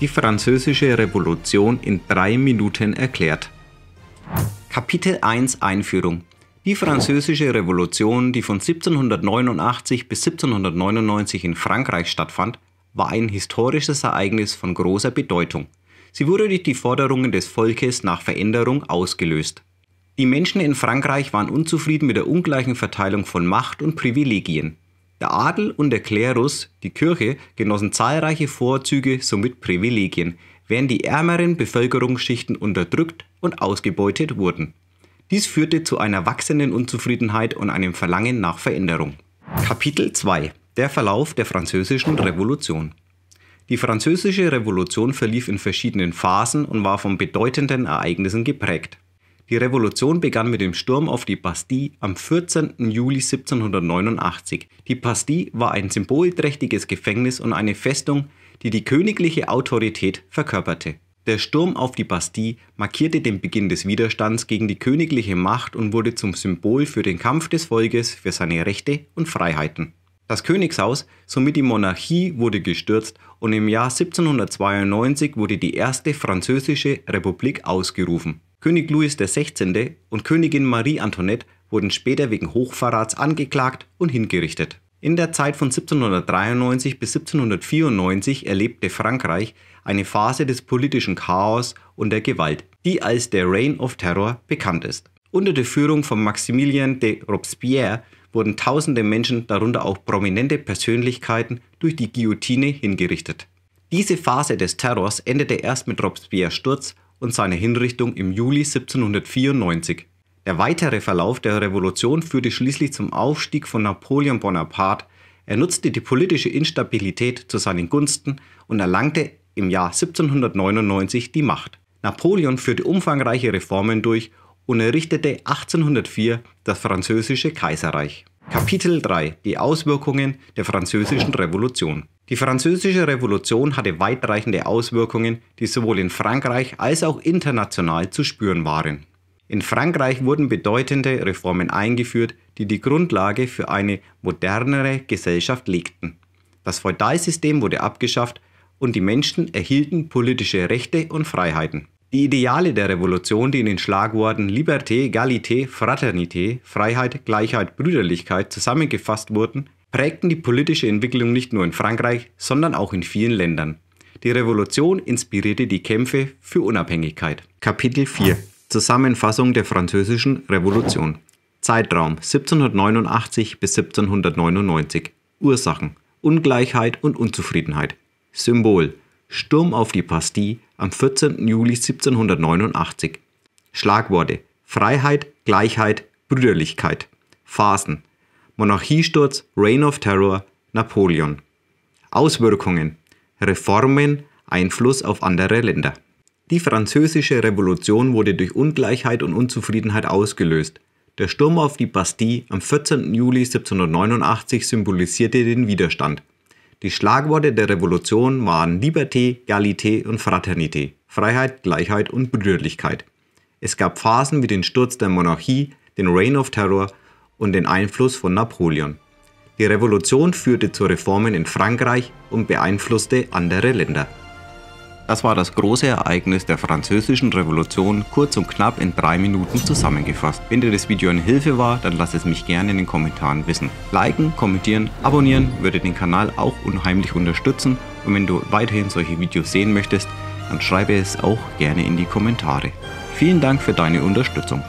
die Französische Revolution in drei Minuten erklärt. Kapitel 1 Einführung Die Französische Revolution, die von 1789 bis 1799 in Frankreich stattfand, war ein historisches Ereignis von großer Bedeutung. Sie wurde durch die Forderungen des Volkes nach Veränderung ausgelöst. Die Menschen in Frankreich waren unzufrieden mit der ungleichen Verteilung von Macht und Privilegien. Der Adel und der Klerus, die Kirche, genossen zahlreiche Vorzüge, somit Privilegien, während die ärmeren Bevölkerungsschichten unterdrückt und ausgebeutet wurden. Dies führte zu einer wachsenden Unzufriedenheit und einem Verlangen nach Veränderung. Kapitel 2 Der Verlauf der Französischen Revolution Die Französische Revolution verlief in verschiedenen Phasen und war von bedeutenden Ereignissen geprägt. Die Revolution begann mit dem Sturm auf die Bastille am 14. Juli 1789. Die Bastille war ein symbolträchtiges Gefängnis und eine Festung, die die königliche Autorität verkörperte. Der Sturm auf die Bastille markierte den Beginn des Widerstands gegen die königliche Macht und wurde zum Symbol für den Kampf des Volkes für seine Rechte und Freiheiten. Das Königshaus, somit die Monarchie, wurde gestürzt und im Jahr 1792 wurde die erste französische Republik ausgerufen. König Louis XVI. und Königin Marie Antoinette wurden später wegen Hochverrats angeklagt und hingerichtet. In der Zeit von 1793 bis 1794 erlebte Frankreich eine Phase des politischen Chaos und der Gewalt, die als der Reign of Terror bekannt ist. Unter der Führung von Maximilien de Robespierre wurden tausende Menschen, darunter auch prominente Persönlichkeiten, durch die Guillotine hingerichtet. Diese Phase des Terrors endete erst mit Robespierres Sturz und seine Hinrichtung im Juli 1794. Der weitere Verlauf der Revolution führte schließlich zum Aufstieg von Napoleon Bonaparte. Er nutzte die politische Instabilität zu seinen Gunsten und erlangte im Jahr 1799 die Macht. Napoleon führte umfangreiche Reformen durch und errichtete 1804 das französische Kaiserreich. Kapitel 3 Die Auswirkungen der französischen Revolution die Französische Revolution hatte weitreichende Auswirkungen, die sowohl in Frankreich als auch international zu spüren waren. In Frankreich wurden bedeutende Reformen eingeführt, die die Grundlage für eine modernere Gesellschaft legten. Das Feudalsystem wurde abgeschafft und die Menschen erhielten politische Rechte und Freiheiten. Die Ideale der Revolution, die in den Schlagworten Liberté, Galité, Fraternité, Freiheit, Gleichheit, Brüderlichkeit zusammengefasst wurden, prägten die politische Entwicklung nicht nur in Frankreich, sondern auch in vielen Ländern. Die Revolution inspirierte die Kämpfe für Unabhängigkeit. Kapitel 4 Zusammenfassung der Französischen Revolution Zeitraum 1789 bis 1799 Ursachen Ungleichheit und Unzufriedenheit Symbol Sturm auf die Bastille am 14. Juli 1789 Schlagworte Freiheit, Gleichheit, Brüderlichkeit Phasen Monarchiesturz, Reign of Terror, Napoleon. Auswirkungen Reformen, Einfluss auf andere Länder. Die französische Revolution wurde durch Ungleichheit und Unzufriedenheit ausgelöst. Der Sturm auf die Bastille am 14. Juli 1789 symbolisierte den Widerstand. Die Schlagworte der Revolution waren Liberté, Galité und Fraternité, Freiheit, Gleichheit und Brüderlichkeit. Es gab Phasen wie den Sturz der Monarchie, den Reign of Terror und den Einfluss von Napoleon. Die Revolution führte zu Reformen in Frankreich und beeinflusste andere Länder. Das war das große Ereignis der französischen Revolution kurz und knapp in drei Minuten zusammengefasst. Wenn dir das Video eine Hilfe war, dann lass es mich gerne in den Kommentaren wissen. Liken, kommentieren, abonnieren würde den Kanal auch unheimlich unterstützen und wenn du weiterhin solche Videos sehen möchtest, dann schreibe es auch gerne in die Kommentare. Vielen Dank für deine Unterstützung.